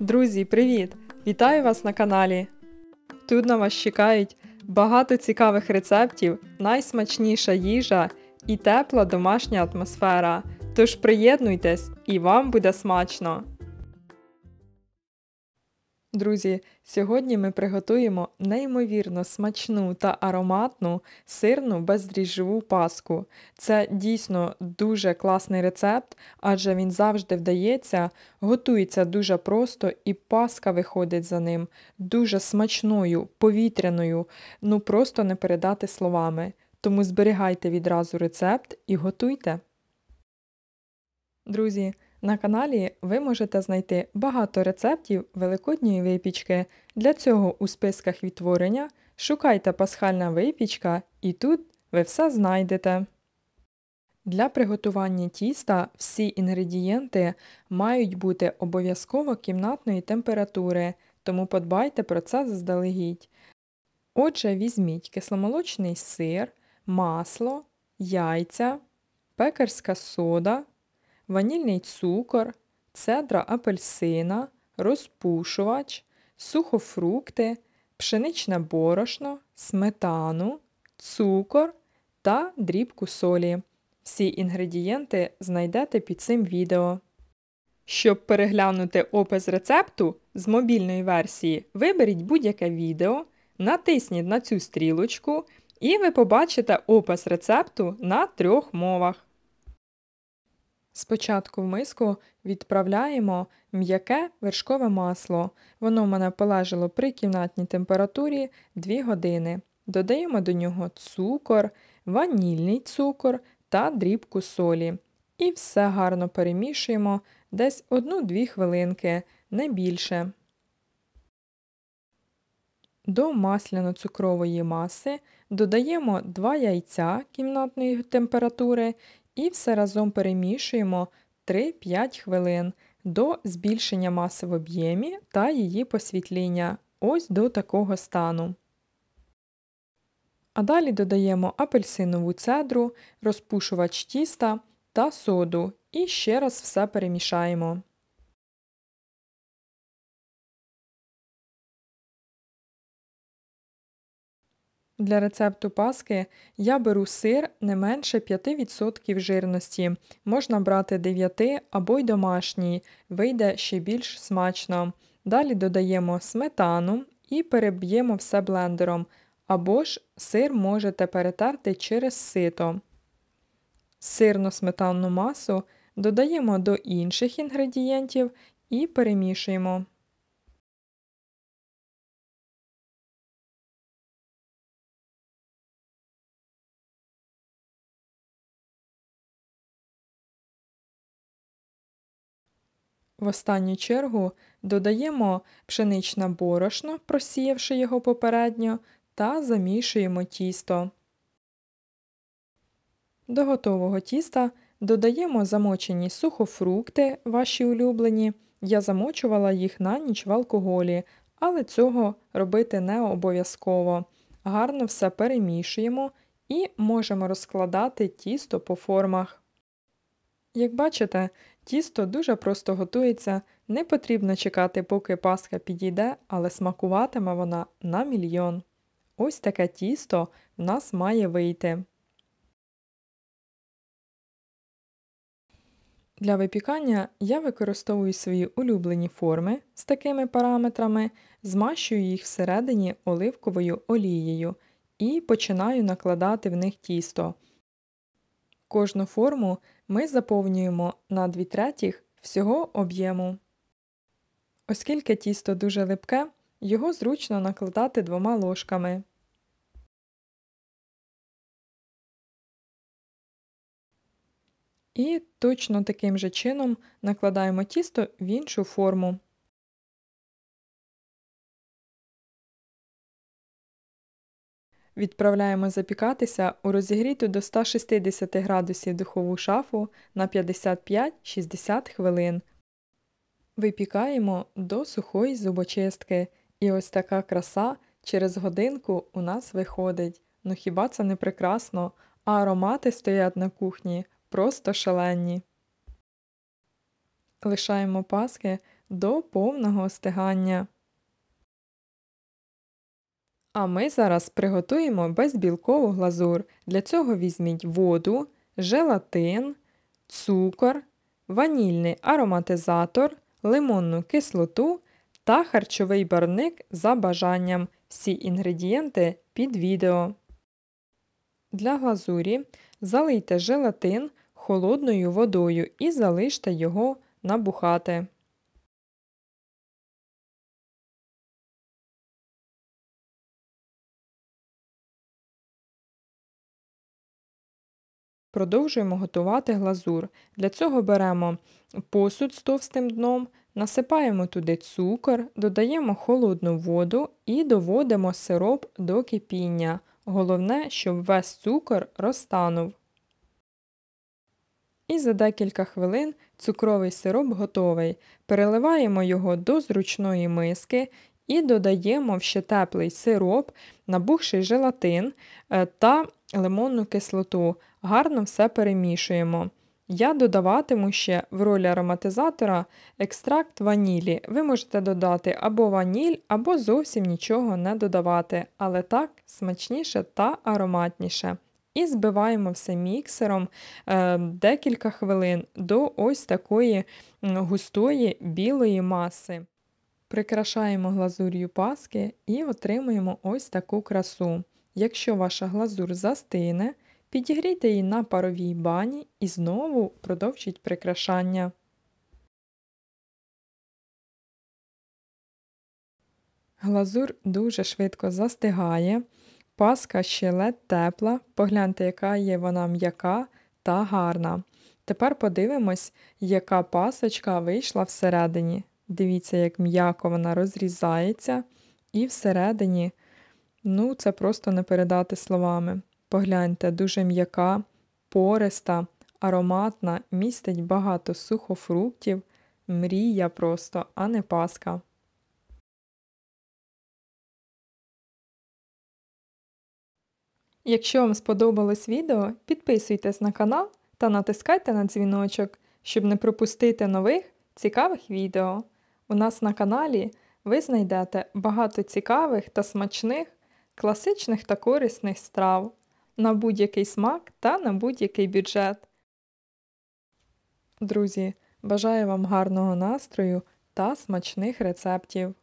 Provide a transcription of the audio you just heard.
Друзі, привіт! Вітаю вас на каналі! Тут на вас чекають багато цікавих рецептів, найсмачніша їжа і тепла домашня атмосфера. Тож приєднуйтесь і вам буде смачно! Друзі, сьогодні ми приготуємо неймовірно смачну та ароматну сирну бездріжджову паску. Це дійсно дуже класний рецепт, адже він завжди вдається, готується дуже просто і паска виходить за ним дуже смачною, повітряною, ну просто не передати словами. Тому зберігайте відразу рецепт і готуйте. Друзі. На каналі ви можете знайти багато рецептів великодньої випічки. Для цього у списках відтворення шукайте пасхальна випічка і тут ви все знайдете. Для приготування тіста всі інгредієнти мають бути обов'язково кімнатної температури, тому подбайте про це заздалегідь. Отже, візьміть кисломолочний сир, масло, яйця, пекарська сода, ванільний цукор, цедра апельсина, розпушувач, сухофрукти, пшеничне борошно, сметану, цукор та дрібку солі. Всі інгредієнти знайдете під цим відео. Щоб переглянути опис рецепту з мобільної версії, виберіть будь-яке відео, натисніть на цю стрілочку і ви побачите опис рецепту на трьох мовах. Спочатку в миску відправляємо м'яке вершкове масло. Воно в мене полежало при кімнатній температурі 2 години. Додаємо до нього цукор, ванільний цукор та дрібку солі. І все гарно перемішуємо десь 1-2 хвилинки, не більше. До масляно-цукрової маси додаємо 2 яйця кімнатної температури і все разом перемішуємо 3-5 хвилин до збільшення маси в об'ємі та її посвітління ось до такого стану. А далі додаємо апельсинову цедру, розпушувач тіста та соду і ще раз все перемішаємо. Для рецепту паски я беру сир не менше 5% жирності, можна брати 9 або й домашній, вийде ще більш смачно. Далі додаємо сметану і переб'ємо все блендером, або ж сир можете перетерти через сито. Сирно сметанну масу додаємо до інших інгредієнтів і перемішуємо. В останню чергу додаємо пшеничне борошно, просіявши його попередньо, та замішуємо тісто. До готового тіста додаємо замочені сухофрукти, ваші улюблені. Я замочувала їх на ніч в алкоголі, але цього робити не обов'язково. Гарно все перемішуємо і можемо розкладати тісто по формах. Як бачите, Тісто дуже просто готується, не потрібно чекати, поки паска підійде, але смакуватиме вона на мільйон. Ось таке тісто в нас має вийти. Для випікання я використовую свої улюблені форми з такими параметрами, змащую їх всередині оливковою олією і починаю накладати в них тісто. Кожну форму ми заповнюємо на 2 третіх всього об'єму. Оскільки тісто дуже липке, його зручно накладати двома ложками. І точно таким же чином накладаємо тісто в іншу форму. Відправляємо запікатися у розігріту до 160 градусів духову шафу на 55-60 хвилин. Випікаємо до сухої зубочистки. І ось така краса через годинку у нас виходить. Ну хіба це не прекрасно? А аромати стоять на кухні просто шалені. Лишаємо паски до повного стигання. А ми зараз приготуємо безбілкову глазур. Для цього візьміть воду, желатин, цукор, ванільний ароматизатор, лимонну кислоту та харчовий барник за бажанням. Всі інгредієнти під відео. Для глазурі залийте желатин холодною водою і залиште його набухати. продовжуємо готувати глазур. Для цього беремо посуд з товстим дном, насипаємо туди цукор, додаємо холодну воду і доводимо сироп до кипіння. Головне, щоб весь цукор розтанув. І за декілька хвилин цукровий сироп готовий. Переливаємо його до зручної миски і додаємо в ще теплий сироп, набухший желатин е, та лимонну кислоту гарно все перемішуємо. Я додаватиму ще в ролі ароматизатора екстракт ванілі. Ви можете додати або ваніль, або зовсім нічого не додавати, але так смачніше та ароматніше. І збиваємо все міксером е, декілька хвилин до ось такої густої білої маси. Прикрашаємо глазур'ю паски і отримуємо ось таку красу. Якщо ваша глазур застине, Підігрійте її на паровій бані і знову продовжіть прикрашання. Глазур дуже швидко застигає, паска ще ледь тепла, погляньте, яка є вона м'яка та гарна. Тепер подивимось, яка пасочка вийшла всередині. Дивіться, як м'яко вона розрізається, і всередині, ну, це просто не передати словами. Погляньте, дуже м'яка, пориста, ароматна, містить багато сухофруктів, мрія просто, а не паска. Якщо вам сподобалось відео, підписуйтесь на канал та натискайте на дзвіночок, щоб не пропустити нових цікавих відео. У нас на каналі ви знайдете багато цікавих та смачних, класичних та корисних страв на будь-який смак та на будь-який бюджет. Друзі, бажаю вам гарного настрою та смачних рецептів!